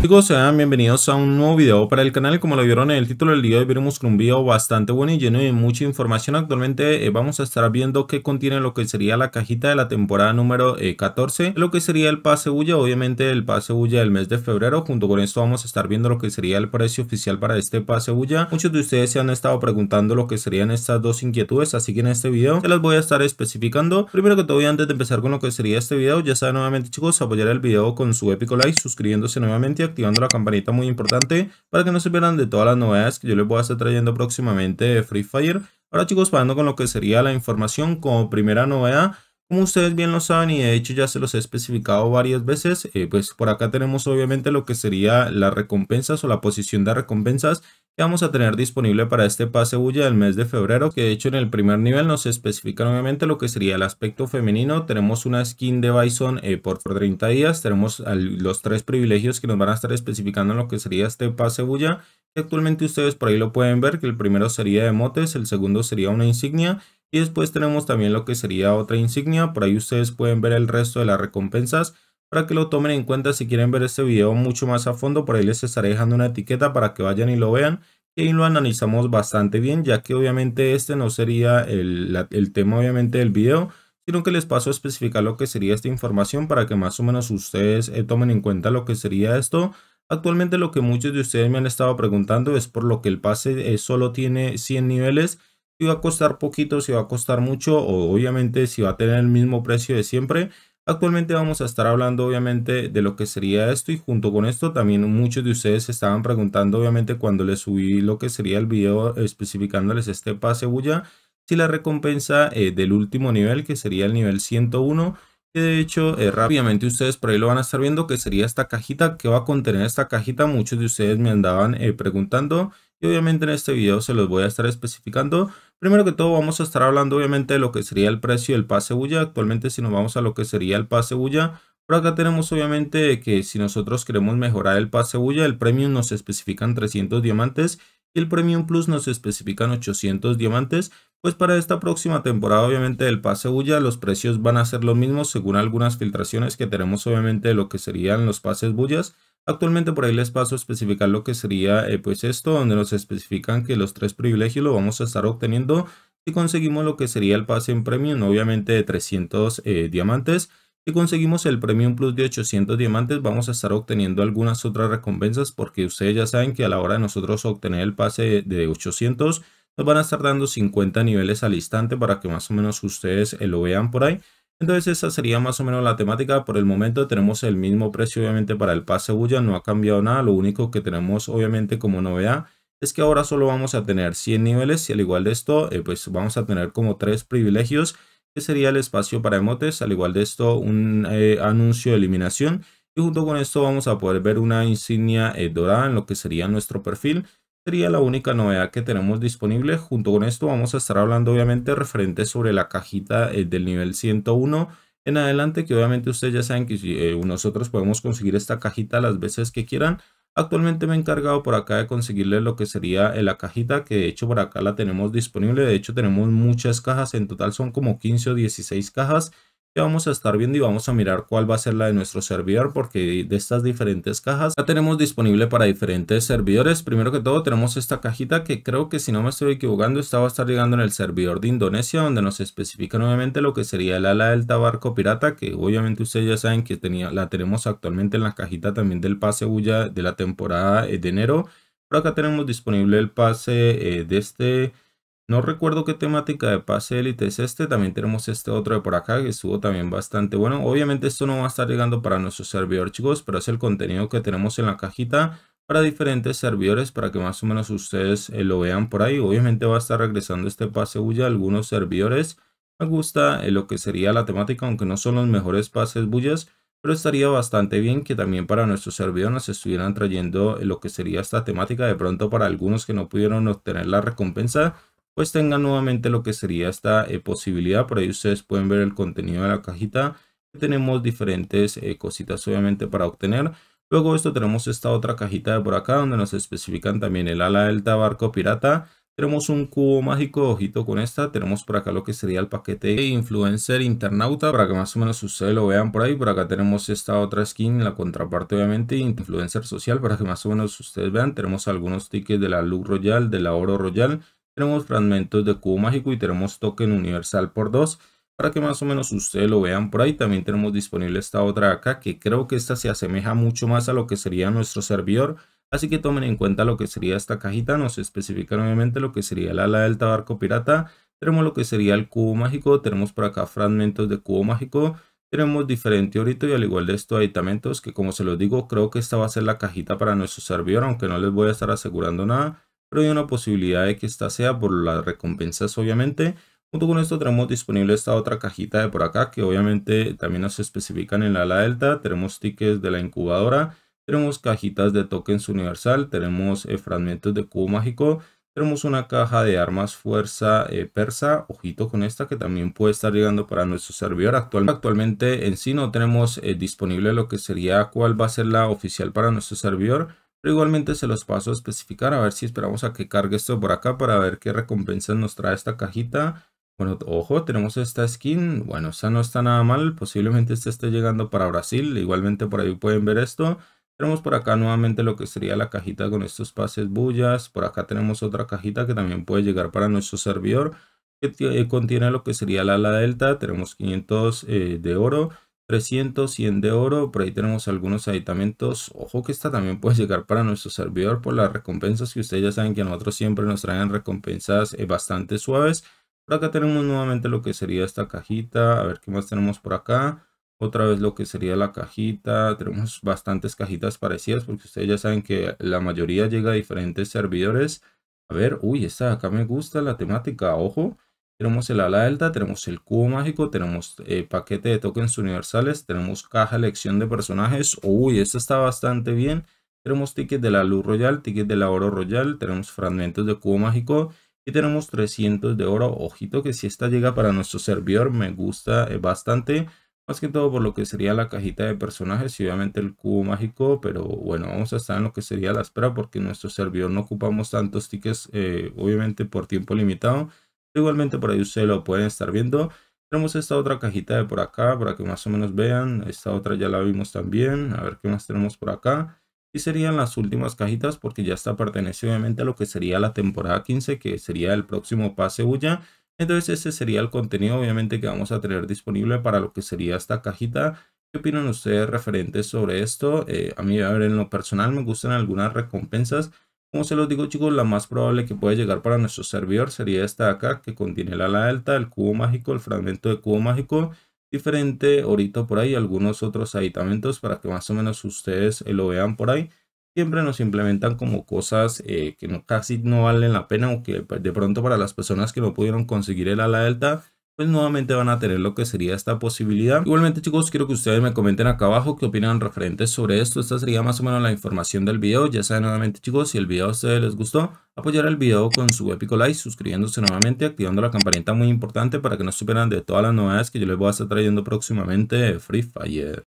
Chicos, sean bienvenidos a un nuevo video para el canal. Como lo vieron en el título del video veremos con un video bastante bueno y lleno de mucha información. Actualmente eh, vamos a estar viendo qué contiene lo que sería la cajita de la temporada número 14, eh, lo que sería el pase bulla, obviamente el pase bulla del mes de febrero. Junto con esto vamos a estar viendo lo que sería el precio oficial para este pase bulla. Muchos de ustedes se han estado preguntando lo que serían estas dos inquietudes, así que en este video se las voy a estar especificando. Primero que todo, y antes de empezar con lo que sería este video, ya saben nuevamente chicos, apoyar el video con su épico like, suscribiéndose nuevamente activando la campanita muy importante para que no se pierdan de todas las novedades que yo les voy a estar trayendo próximamente de Free Fire. Ahora chicos, pasando con lo que sería la información como primera novedad, como ustedes bien lo saben y de hecho ya se los he especificado varias veces, eh, pues por acá tenemos obviamente lo que sería las recompensas o la posición de recompensas que vamos a tener disponible para este pase bulla del mes de febrero, que de hecho en el primer nivel nos especifica nuevamente lo que sería el aspecto femenino, tenemos una skin de Bison eh, por 30 días, tenemos los tres privilegios que nos van a estar especificando lo que sería este pase bulla, actualmente ustedes por ahí lo pueden ver, que el primero sería de motes, el segundo sería una insignia, y después tenemos también lo que sería otra insignia, por ahí ustedes pueden ver el resto de las recompensas, para que lo tomen en cuenta si quieren ver este video mucho más a fondo, por ahí les estaré dejando una etiqueta para que vayan y lo vean y lo analizamos bastante bien, ya que obviamente este no sería el, el tema obviamente del video, sino que les paso a especificar lo que sería esta información para que más o menos ustedes eh, tomen en cuenta lo que sería esto. Actualmente lo que muchos de ustedes me han estado preguntando es por lo que el pase eh, solo tiene 100 niveles, si va a costar poquito, si va a costar mucho o obviamente si va a tener el mismo precio de siempre. Actualmente vamos a estar hablando obviamente de lo que sería esto y junto con esto también muchos de ustedes estaban preguntando obviamente cuando les subí lo que sería el video especificándoles este pase bulla si la recompensa eh, del último nivel que sería el nivel 101 que de hecho eh, rápidamente ustedes por ahí lo van a estar viendo que sería esta cajita que va a contener esta cajita muchos de ustedes me andaban eh, preguntando y obviamente en este video se los voy a estar especificando. Primero que todo vamos a estar hablando obviamente de lo que sería el precio del pase bulla. Actualmente si nos vamos a lo que sería el pase bulla, por acá tenemos obviamente que si nosotros queremos mejorar el pase bulla, el premium nos especifican 300 diamantes y el premium plus nos especifican 800 diamantes. Pues para esta próxima temporada obviamente del pase bulla los precios van a ser los mismos según algunas filtraciones que tenemos obviamente de lo que serían los pases bullas. Actualmente por ahí les paso a especificar lo que sería eh, pues esto, donde nos especifican que los tres privilegios lo vamos a estar obteniendo si conseguimos lo que sería el pase en premium, obviamente de 300 eh, diamantes. Si conseguimos el premium plus de 800 diamantes, vamos a estar obteniendo algunas otras recompensas porque ustedes ya saben que a la hora de nosotros obtener el pase de 800, nos van a estar dando 50 niveles al instante para que más o menos ustedes eh, lo vean por ahí. Entonces esa sería más o menos la temática. Por el momento tenemos el mismo precio obviamente para el pase bulla, no ha cambiado nada. Lo único que tenemos obviamente como novedad es que ahora solo vamos a tener 100 niveles y al igual de esto eh, pues vamos a tener como 3 privilegios que sería el espacio para emotes, al igual de esto un eh, anuncio de eliminación y junto con esto vamos a poder ver una insignia eh, dorada en lo que sería nuestro perfil sería la única novedad que tenemos disponible. Junto con esto vamos a estar hablando obviamente referente sobre la cajita eh, del nivel 101 en adelante, que obviamente ustedes ya saben que eh, nosotros podemos conseguir esta cajita las veces que quieran. Actualmente me he encargado por acá de conseguirle lo que sería eh, la cajita, que de hecho por acá la tenemos disponible. De hecho tenemos muchas cajas, en total son como 15 o 16 cajas vamos a estar viendo y vamos a mirar cuál va a ser la de nuestro servidor porque de estas diferentes cajas la tenemos disponible para diferentes servidores. Primero que todo tenemos esta cajita que creo que si no me estoy equivocando estaba va a estar llegando en el servidor de Indonesia donde nos especifica nuevamente lo que sería el ala del tabarco pirata que obviamente ustedes ya saben que tenía, la tenemos actualmente en la cajita también del pase bulla de la temporada eh, de enero. pero acá tenemos disponible el pase eh, de este no recuerdo qué temática de pase élite es este. También tenemos este otro de por acá que estuvo también bastante bueno. Obviamente esto no va a estar llegando para nuestro servidor, chicos, pero es el contenido que tenemos en la cajita para diferentes servidores para que más o menos ustedes eh, lo vean por ahí. Obviamente va a estar regresando este pase bulla a algunos servidores. Me gusta eh, lo que sería la temática, aunque no son los mejores pases bullas, pero estaría bastante bien que también para nuestro servidor nos estuvieran trayendo eh, lo que sería esta temática de pronto para algunos que no pudieron obtener la recompensa pues tengan nuevamente lo que sería esta eh, posibilidad. Por ahí ustedes pueden ver el contenido de la cajita. Tenemos diferentes eh, cositas obviamente para obtener. Luego esto tenemos esta otra cajita de por acá donde nos especifican también el ala delta barco pirata. Tenemos un cubo mágico, ojito con esta. Tenemos por acá lo que sería el paquete influencer internauta, para que más o menos ustedes lo vean por ahí. Por acá tenemos esta otra skin, la contraparte obviamente, influencer social, para que más o menos ustedes vean. Tenemos algunos tickets de la Luz Royal, de la Oro Royal tenemos fragmentos de cubo mágico y tenemos token universal por 2 para que más o menos ustedes lo vean por ahí. También tenemos disponible esta otra acá que creo que esta se asemeja mucho más a lo que sería nuestro servidor. Así que tomen en cuenta lo que sería esta cajita, nos especifica nuevamente lo que sería el ala del barco pirata, tenemos lo que sería el cubo mágico, tenemos por acá fragmentos de cubo mágico, tenemos diferente orito y al igual de estos aditamentos que como se los digo creo que esta va a ser la cajita para nuestro servidor, aunque no les voy a estar asegurando nada pero hay una posibilidad de que esta sea por las recompensas obviamente. Junto con esto tenemos disponible esta otra cajita de por acá que obviamente también nos especifican en la ala delta. Tenemos tickets de la incubadora, tenemos cajitas de tokens universal, tenemos eh, fragmentos de cubo mágico, tenemos una caja de armas fuerza eh, persa, ojito con esta que también puede estar llegando para nuestro servidor. Actual, actualmente en sí no tenemos eh, disponible lo que sería cuál va a ser la oficial para nuestro servidor, pero igualmente se los paso a especificar a ver si esperamos a que cargue esto por acá para ver qué recompensas nos trae esta cajita. Bueno, ojo, tenemos esta skin. Bueno, esa no está nada mal. Posiblemente esta esté llegando para Brasil. Igualmente por ahí pueden ver esto. Tenemos por acá nuevamente lo que sería la cajita con estos pases bullas. Por acá tenemos otra cajita que también puede llegar para nuestro servidor. Que eh, contiene lo que sería la ala delta. Tenemos 500 eh, de oro. 300, 100 de oro, por ahí tenemos algunos aditamentos, ojo que esta también puede llegar para nuestro servidor por las recompensas que ustedes ya saben que a nosotros siempre nos traen recompensas eh, bastante suaves. Por acá tenemos nuevamente lo que sería esta cajita, a ver qué más tenemos por acá. Otra vez lo que sería la cajita, tenemos bastantes cajitas parecidas porque ustedes ya saben que la mayoría llega a diferentes servidores. A ver, uy, esta acá me gusta la temática, ojo. Tenemos el ala delta, tenemos el cubo mágico, tenemos eh, paquete de tokens universales, tenemos caja elección de personajes. Uy, esta está bastante bien. Tenemos tickets de la luz royal, de la oro royal, tenemos fragmentos de cubo mágico y tenemos 300 de oro. Ojito que si esta llega para nuestro servidor me gusta eh, bastante. Más que todo por lo que sería la cajita de personajes y obviamente el cubo mágico. Pero bueno, vamos a estar en lo que sería la espera porque nuestro servidor no ocupamos tantos tickets, eh, obviamente por tiempo limitado. Igualmente por ahí ustedes lo pueden estar viendo. Tenemos esta otra cajita de por acá para que más o menos vean. Esta otra ya la vimos también. A ver qué más tenemos por acá. Y serían las últimas cajitas porque ya está pertenece obviamente a lo que sería la temporada 15 que sería el próximo pase bulla. Entonces ese sería el contenido obviamente que vamos a tener disponible para lo que sería esta cajita. ¿Qué opinan ustedes referentes sobre esto? Eh, a mí, a ver, en lo personal me gustan algunas recompensas como se los digo chicos, la más probable que pueda llegar para nuestro servidor sería esta de acá, que contiene el ala delta, el cubo mágico, el fragmento de cubo mágico, diferente ahorita por ahí, algunos otros aditamentos para que más o menos ustedes eh, lo vean por ahí. Siempre nos implementan como cosas eh, que no, casi no valen la pena o que de pronto para las personas que no pudieron conseguir el ala delta, pues nuevamente van a tener lo que sería esta posibilidad. Igualmente chicos, quiero que ustedes me comenten acá abajo qué opinan referentes sobre esto. Esta sería más o menos la información del video. Ya saben nuevamente chicos, si el video a ustedes les gustó, apoyar el video con su épico like, suscribiéndose nuevamente, activando la campanita muy importante para que no se superan de todas las novedades que yo les voy a estar trayendo próximamente Free Fire.